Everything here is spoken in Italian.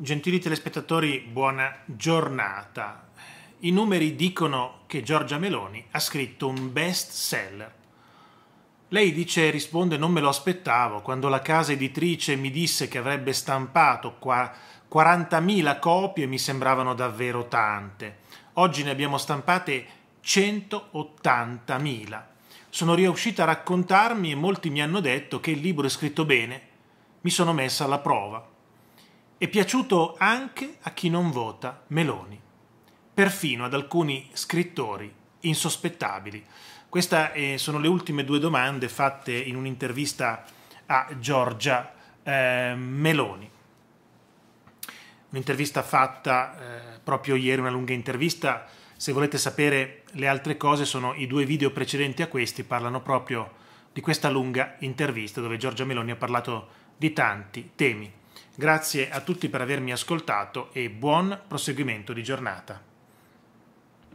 Gentili telespettatori, buona giornata. I numeri dicono che Giorgia Meloni ha scritto un best seller. Lei dice e risponde non me lo aspettavo, quando la casa editrice mi disse che avrebbe stampato 40.000 copie mi sembravano davvero tante. Oggi ne abbiamo stampate 180.000. Sono riuscita a raccontarmi e molti mi hanno detto che il libro è scritto bene. Mi sono messa alla prova è piaciuto anche a chi non vota Meloni, perfino ad alcuni scrittori insospettabili. Queste eh, sono le ultime due domande fatte in un'intervista a Giorgia eh, Meloni. Un'intervista fatta eh, proprio ieri, una lunga intervista. Se volete sapere le altre cose, sono i due video precedenti a questi, parlano proprio di questa lunga intervista dove Giorgia Meloni ha parlato di tanti temi Grazie a tutti per avermi ascoltato e buon proseguimento di giornata.